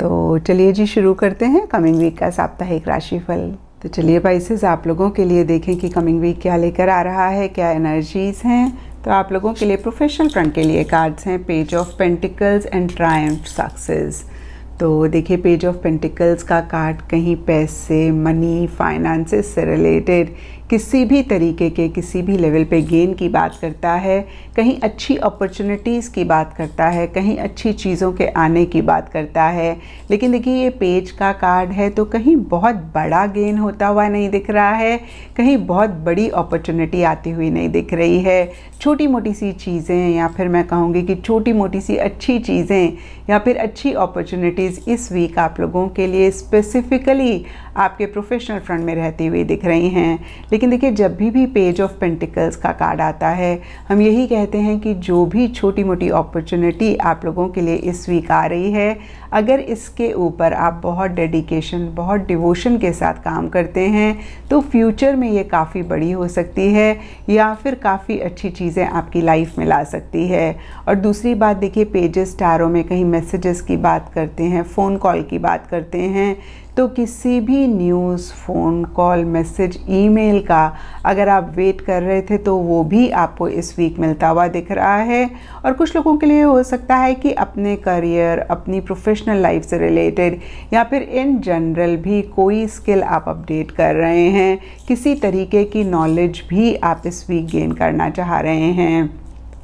तो चलिए जी शुरू करते हैं कमिंग वीक का साप्ताहिक राशिफल तो चलिए पाइसेस आप लोगों के लिए देखें कि कमिंग वीक क्या लेकर आ रहा है क्या एनर्जीज़ हैं तो आप लोगों के लिए प्रोफेशनल फ्रंट के लिए कार्ड्स हैं page of pentacles and triumph success तो देखिए पेज ऑफ पेंटिकल्स का कार्ड कहीं पैसे मनी फाइनेंसेस से रिलेटेड किसी भी तरीके के किसी भी लेवल पे गेन की बात करता है कहीं अच्छी अपॉर्चुनिटीज़ की बात करता है कहीं अच्छी चीज़ों के आने की बात करता है लेकिन देखिए ये पेज का कार्ड है तो कहीं बहुत बड़ा गेन होता हुआ नहीं दिख रहा है कहीं बहुत बड़ी अपॉर्चुनिटी आती हुई नहीं दिख रही है छोटी मोटी सी चीज़ें या फिर मैं कहूँगी कि छोटी मोटी सी अच्छी चीज़ें या फिर अच्छी अपॉर्चुनिटीज़ इस वीक आप लोगों के लिए स्पेसिफ़िकली आपके प्रोफेशनल फ्रंट में रहती हुई दिख रही हैं लेकिन देखिए जब भी भी पेज ऑफ पेंटिकल्स का कार्ड आता है हम यही कहते हैं कि जो भी छोटी मोटी अपॉर्चुनिटी आप लोगों के लिए इस वीक आ रही है अगर इसके ऊपर आप बहुत डेडिकेशन बहुत डिवोशन के साथ काम करते हैं तो फ्यूचर में ये काफ़ी बड़ी हो सकती है या फिर काफ़ी अच्छी चीज़ें आपकी लाइफ में ला सकती है और दूसरी बात देखिए पेजेस टारों में कहीं मैसेजेस की बात करते हैं फ़ोन कॉल की बात करते हैं तो किसी भी news phone call message email का अगर आप वेट कर रहे थे तो वो भी आपको इस वीक मिलता हुआ दिख रहा है और कुछ लोगों के लिए हो सकता है कि अपने करियर अपनी प्रोफेशनल लाइफ से रिलेटेड या फिर इन जनरल भी कोई स्किल आप अपडेट कर रहे हैं किसी तरीके की नॉलेज भी आप इस वीक गेन करना चाह रहे हैं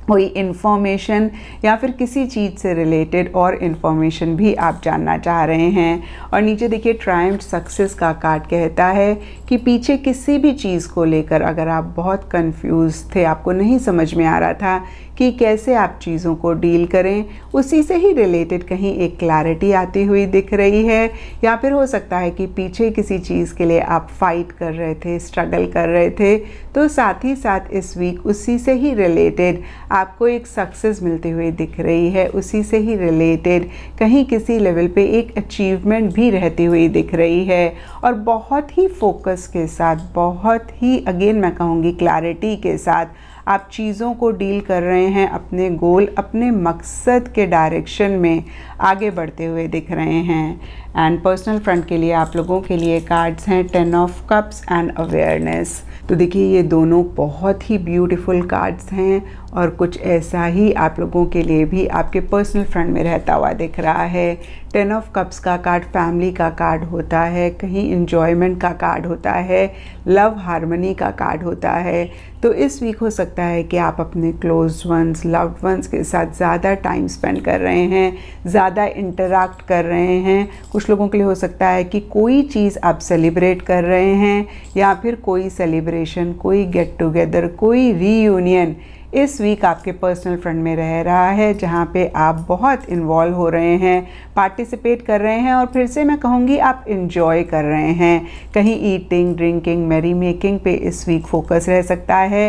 कोई इन्फॉर्मेशन या फिर किसी चीज़ से रिलेटेड और इन्फॉर्मेशन भी आप जानना चाह रहे हैं और नीचे देखिए ट्रायम्फ सक्सेस का कार्ड कहता है कि पीछे किसी भी चीज़ को लेकर अगर आप बहुत कंफ्यूज थे आपको नहीं समझ में आ रहा था कि कैसे आप चीज़ों को डील करें उसी से ही रिलेटेड कहीं एक क्लैरिटी आती हुई दिख रही है या फिर हो सकता है कि पीछे किसी चीज़ के लिए आप फाइट कर रहे थे स्ट्रगल कर रहे थे तो साथ ही साथ इस वीक उसी से ही रिलेटेड आपको एक सक्सेस मिलती हुई दिख रही है उसी से ही रिलेटेड कहीं किसी लेवल पे एक अचीवमेंट भी रहती हुई दिख रही है और बहुत ही फोकस के साथ बहुत ही अगेन मैं कहूँगी क्लैरिटी के साथ आप चीज़ों को डील कर रहे हैं अपने गोल अपने मकसद के डायरेक्शन में आगे बढ़ते हुए दिख रहे हैं एंड पर्सनल फ्रंट के लिए आप लोगों के लिए कार्ड्स हैं ten of cups and awareness तो देखिए ये दोनों बहुत ही ब्यूटीफुल कार्ड्स हैं और कुछ ऐसा ही आप लोगों के लिए भी आपके पर्सनल फ्रेंड में रहता हुआ दिख रहा है टेन ऑफ कप्स का कार्ड फैमिली का कार्ड होता है कहीं इन्जॉयमेंट का कार्ड होता है लव हारमोनी का कार्ड होता है तो इस वीक हो सकता है कि आप अपने क्लोज वंस लव्ड वंस के साथ ज़्यादा टाइम स्पेंड कर रहे हैं ज़्यादा इंटरेक्ट कर रहे हैं कुछ लोगों के लिए हो सकता है कि कोई चीज़ आप सेलिब्रेट कर रहे हैं या फिर कोई सेलिब्रेशन कोई गेट टुगेदर कोई रीयूनियन इस वीक आपके पर्सनल फ्रेंड में रह रहा है जहाँ पे आप बहुत इन्वॉल्व हो रहे हैं पार्टिसिपेट कर रहे हैं और फिर से मैं कहूँगी आप इन्जॉय कर रहे हैं कहीं ईटिंग ड्रिंकिंग मेरी मेकिंग पे इस वीक फोकस रह सकता है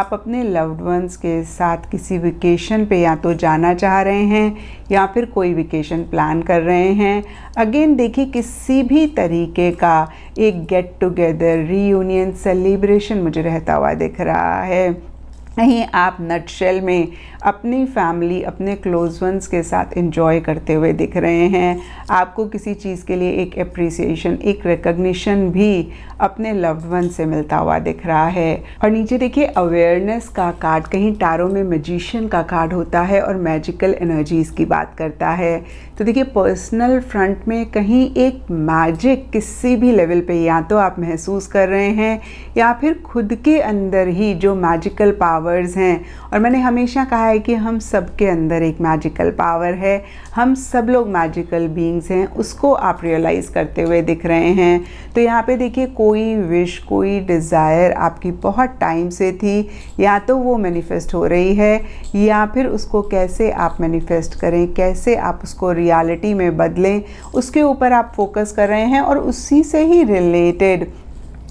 आप अपने लव्ड वंस के साथ किसी वेकेशन पे या तो जाना चाह रहे हैं या फिर कोई वेकेशन प्लान कर रहे हैं अगेन देखिए किसी भी तरीके का एक गेट टुगेदर रीयूनियन सेलिब्रेशन मुझे रहता हुआ दिख रहा है नहीं आप नटशेल में अपनी फैमिली अपने क्लोज वंस के साथ इंजॉय करते हुए दिख रहे हैं आपको किसी चीज़ के लिए एक अप्रिसिएशन एक रिकग्निशन भी अपने लव्ड वन से मिलता हुआ दिख रहा है और नीचे देखिए अवेयरनेस का कार्ड कहीं टारों में मजिशियन का कार्ड होता है और मैजिकल एनर्जीज़ की बात करता है तो देखिए पर्सनल फ्रंट में कहीं एक मैजिक किसी भी लेवल पे या तो आप महसूस कर रहे हैं या फिर खुद के अंदर ही जो मैजिकल पावर्स हैं और मैंने हमेशा कहा है कि हम सब के अंदर एक मैजिकल पावर है हम सब लोग मैजिकल बींग्स हैं उसको आप रियलाइज़ करते हुए दिख रहे हैं तो यहाँ पे देखिए कोई विश कोई डिज़ायर आपकी बहुत टाइम से थी या तो वो मैनिफेस्ट हो रही है या फिर उसको कैसे आप मैनिफेस्ट करें कैसे आप उसको रियलिटी में बदलें उसके ऊपर आप फोकस कर रहे हैं और उसी से ही रिलेटेड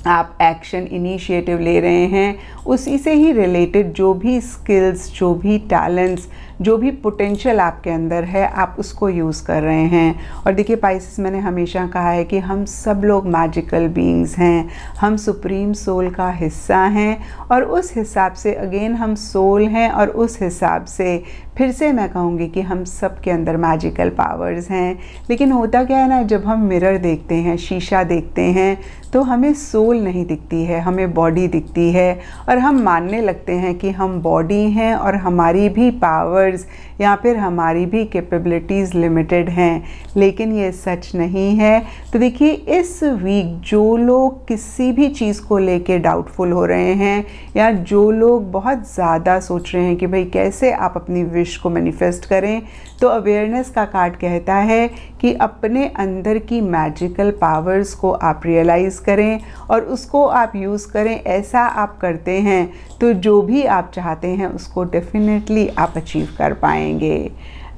आप एक्शन इनिशिएटिव ले रहे हैं उसी से ही रिलेटेड जो भी स्किल्स जो भी टैलेंट्स जो भी पोटेंशियल आपके अंदर है आप उसको यूज़ कर रहे हैं और देखिए पाइसिस मैंने हमेशा कहा है कि हम सब लोग मैजिकल बींग्स हैं हम सुप्रीम सोल का हिस्सा हैं और उस हिसाब से अगेन हम सोल हैं और उस हिसाब से फिर से मैं कहूँगी कि हम सब के अंदर मैजिकल पावर्स हैं लेकिन होता क्या है ना जब हम मिरर देखते हैं शीशा देखते हैं तो हमें सोल नहीं दिखती है हमें बॉडी दिखती है और हम मानने लगते हैं कि हम बॉडी हैं और हमारी भी पावर टीचर्स या फिर हमारी भी कैपेबिलिटीज़ लिमिटेड हैं लेकिन ये सच नहीं है तो देखिए इस वीक जो लोग किसी भी चीज़ को लेके डाउटफुल हो रहे हैं या जो लोग बहुत ज़्यादा सोच रहे हैं कि भाई कैसे आप अपनी विश को मैनिफेस्ट करें तो अवेयरनेस का कार्ड कहता है कि अपने अंदर की मैजिकल पावर्स को आप रियलाइज़ करें और उसको आप यूज़ करें ऐसा आप करते हैं तो जो भी आप चाहते हैं उसको डेफिनेटली आप अचीव कर पाएंगे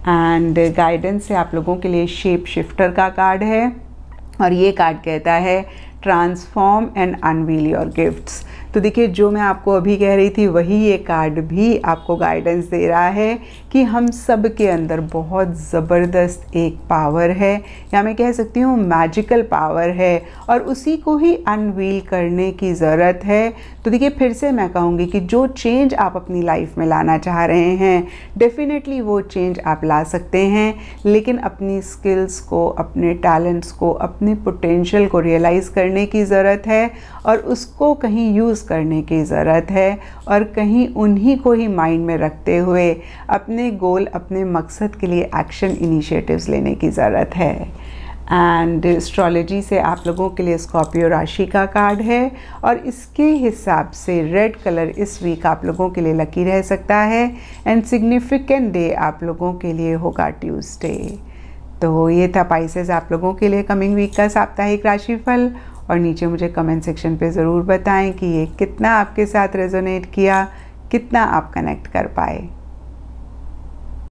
एंड गाइडेंस से आप लोगों के लिए शेप शिफ्टर का कार्ड है और ये कार्ड कहता है transform and unveil your gifts तो देखिए जो मैं आपको अभी कह रही थी वही ये कार्ड भी आपको गाइडेंस दे रहा है कि हम सब के अंदर बहुत ज़बरदस्त एक पावर है या मैं कह सकती हूँ मैजिकल पावर है और उसी को ही अनवील करने की ज़रूरत है तो देखिए फिर से मैं कहूँगी कि जो चेंज आप अपनी लाइफ में लाना चाह रहे हैं डेफिनेटली वो चेंज आप ला सकते हैं लेकिन अपनी स्किल्स को अपने टैलेंट्स को अपने पोटेंशियल को रियलाइज़ करने की ज़रूरत है और उसको कहीं यूज़ महसूस करने की ज़रूरत है और कहीं उन्हीं को ही माइंड में रखते हुए अपने गोल अपने मकसद के लिए एक्शन इनिशिएटिव्स लेने की ज़रूरत है एंड एस्ट्रोलॉजी से आप लोगों के लिए स्कॉर्पियो राशि का कार्ड है और इसके हिसाब से रेड कलर इस वीक आप लोगों के लिए लकी रह सकता है एंड सिग्निफिकेंट डे आप लोगों के लिए होगा ट्यूसडे तो ये था पाइसेस आप लोगों के लिए कमिंग वीक का साप्ताहिक राशिफल और नीचे मुझे कमेंट सेक्शन पे ज़रूर बताएं कि ये कितना आपके साथ रेजोनेट किया कितना आप कनेक्ट कर पाए